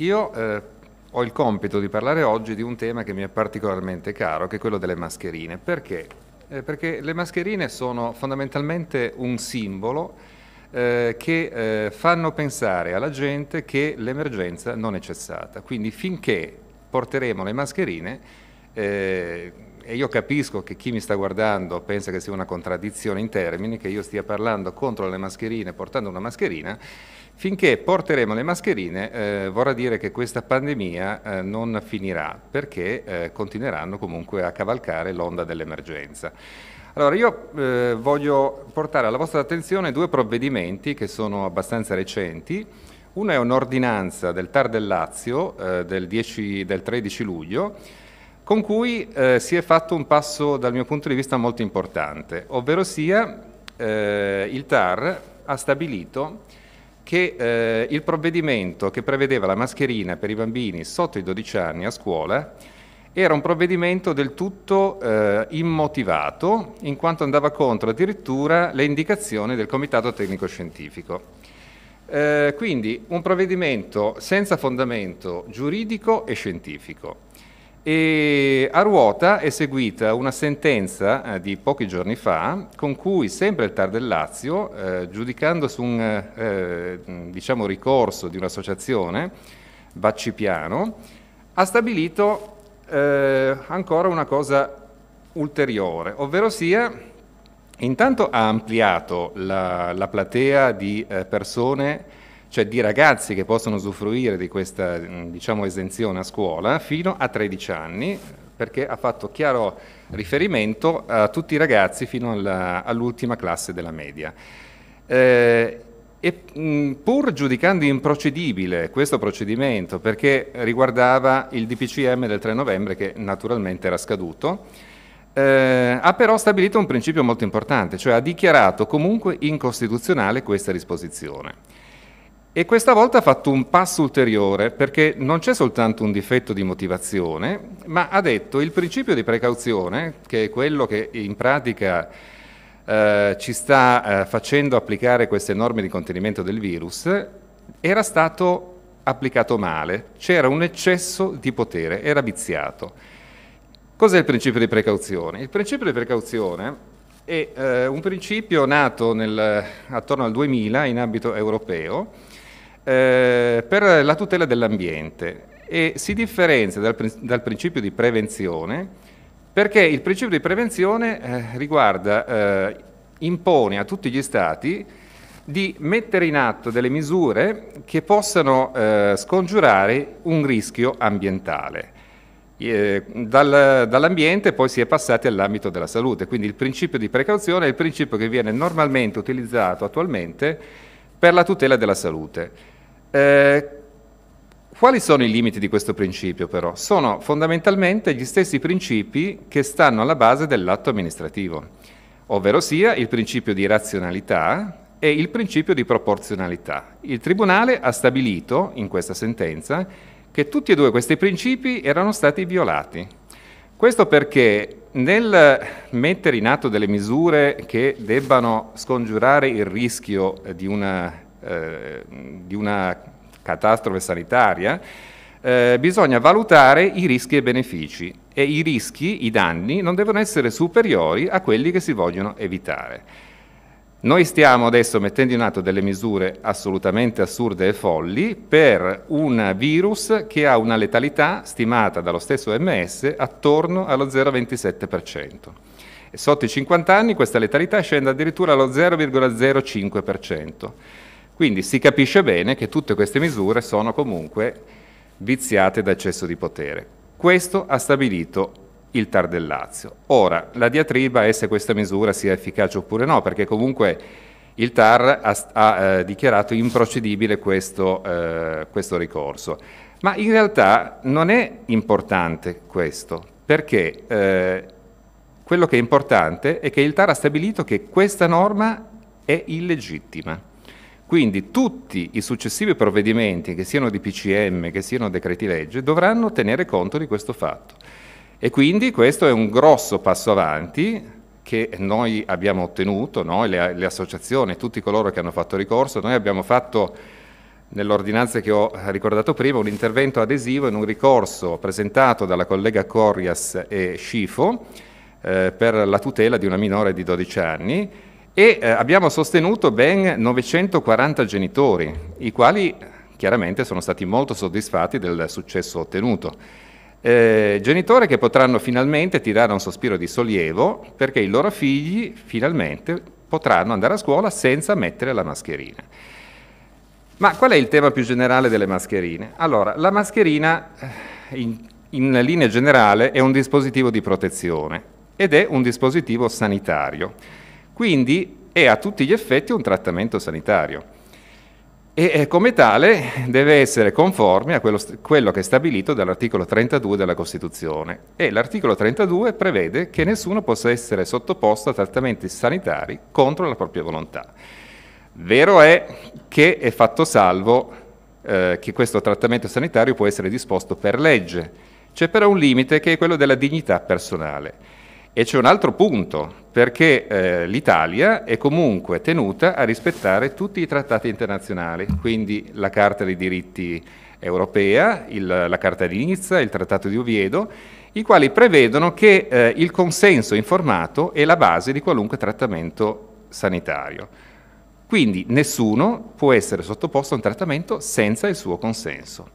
Io eh, ho il compito di parlare oggi di un tema che mi è particolarmente caro, che è quello delle mascherine. Perché? Eh, perché le mascherine sono fondamentalmente un simbolo eh, che eh, fanno pensare alla gente che l'emergenza non è cessata. Quindi finché porteremo le mascherine, eh, e io capisco che chi mi sta guardando pensa che sia una contraddizione in termini, che io stia parlando contro le mascherine portando una mascherina, Finché porteremo le mascherine eh, vorrà dire che questa pandemia eh, non finirà perché eh, continueranno comunque a cavalcare l'onda dell'emergenza. Allora io eh, voglio portare alla vostra attenzione due provvedimenti che sono abbastanza recenti. Uno è un'ordinanza del TAR del Lazio eh, del, 10, del 13 luglio con cui eh, si è fatto un passo dal mio punto di vista molto importante, ovvero sia eh, il TAR ha stabilito che eh, il provvedimento che prevedeva la mascherina per i bambini sotto i 12 anni a scuola era un provvedimento del tutto eh, immotivato, in quanto andava contro addirittura le indicazioni del Comitato Tecnico Scientifico. Eh, quindi un provvedimento senza fondamento giuridico e scientifico. E a ruota è seguita una sentenza eh, di pochi giorni fa con cui sempre il Tar del Lazio, eh, giudicando su un eh, mm, diciamo ricorso di un'associazione, Baccipiano, ha stabilito eh, ancora una cosa ulteriore, ovvero sia intanto ha ampliato la, la platea di eh, persone cioè di ragazzi che possono usufruire di questa mm, diciamo, esenzione a scuola fino a 13 anni, perché ha fatto chiaro riferimento a tutti i ragazzi fino alla, all'ultima classe della media. Eh, e mh, mm, pur giudicando improcedibile questo procedimento, perché riguardava il DPCM del 3 novembre che naturalmente era scaduto, eh, ha però stabilito un principio molto importante, cioè ha dichiarato comunque incostituzionale questa disposizione. E questa volta ha fatto un passo ulteriore perché non c'è soltanto un difetto di motivazione, ma ha detto il principio di precauzione, che è quello che in pratica eh, ci sta eh, facendo applicare queste norme di contenimento del virus, era stato applicato male, c'era un eccesso di potere, era viziato. Cos'è il principio di precauzione? Il principio di precauzione è eh, un principio nato nel, attorno al 2000 in ambito europeo, eh, per la tutela dell'ambiente e si differenzia dal, dal, principio di prevenzione perché il principio di prevenzione eh, riguarda, eh, impone a tutti gli Stati di mettere in atto delle misure che possano eh, scongiurare un rischio ambientale. Eh, dal, dall'ambiente poi si è passati all'ambito della salute, quindi il principio di precauzione è il principio che viene normalmente utilizzato attualmente per la tutela della salute. Eh, quali sono i limiti di questo principio però? Sono fondamentalmente gli stessi principi che stanno alla base dell'atto amministrativo, ovvero sia il principio di razionalità e il principio di proporzionalità. Il Tribunale ha stabilito in questa sentenza che tutti e due questi principi erano stati violati. Questo perché nel mettere in atto delle misure che debbano scongiurare il rischio di una eh, di una catastrofe sanitaria, eh, bisogna valutare i rischi e i benefici e i rischi, i danni, non devono essere superiori a quelli che si vogliono evitare. Noi stiamo adesso mettendo in atto delle misure assolutamente assurde e folli per un virus che ha una letalità stimata dallo stesso OMS attorno allo 0,27%. Sotto i 50 anni questa letalità scende addirittura allo 0,05%. Quindi si capisce bene che tutte queste misure sono comunque viziate da eccesso di potere. Questo ha stabilito il TAR del Lazio. Ora, la diatriba è se questa misura sia efficace oppure no, perché comunque il TAR ha, ha eh, dichiarato improcedibile questo, eh, questo ricorso. Ma in realtà non è importante questo, perché eh, quello che è importante è che il TAR ha stabilito che questa norma è illegittima. Quindi tutti i successivi provvedimenti, che siano di PCM, che siano decreti legge, dovranno tenere conto di questo fatto. E quindi questo è un grosso passo avanti che noi abbiamo ottenuto, noi, le, le associazioni, tutti coloro che hanno fatto ricorso, noi abbiamo fatto nell'ordinanza che ho ricordato prima un intervento adesivo in un ricorso presentato dalla collega Corrias e Scifo eh, per la tutela di una minore di 12 anni e eh, abbiamo sostenuto ben 940 genitori, i quali chiaramente sono stati molto soddisfatti del successo ottenuto. Eh, genitori che potranno finalmente tirare un sospiro di sollievo perché i loro figli finalmente potranno andare a scuola senza mettere la mascherina. Ma qual è il tema più generale delle mascherine? Allora, la mascherina eh, in, in linea generale è un dispositivo di protezione ed è un dispositivo sanitario. Quindi è a tutti gli effetti un trattamento sanitario e eh, come tale deve essere conforme a quello, quello che è stabilito dall'articolo 32 della Costituzione e l'articolo 32 prevede che nessuno possa essere sottoposto a trattamenti sanitari contro la propria volontà. Vero è che è fatto salvo eh, che questo trattamento sanitario può essere disposto per legge, c'è però un limite che è quello della dignità personale. E c'è un altro punto, perché eh, l'Italia è comunque tenuta a rispettare tutti i trattati internazionali, quindi la Carta dei diritti europea, il, la Carta di Nizza, il Trattato di Oviedo, i quali prevedono che eh, il consenso informato è la base di qualunque trattamento sanitario. Quindi nessuno può essere sottoposto a un trattamento senza il suo consenso.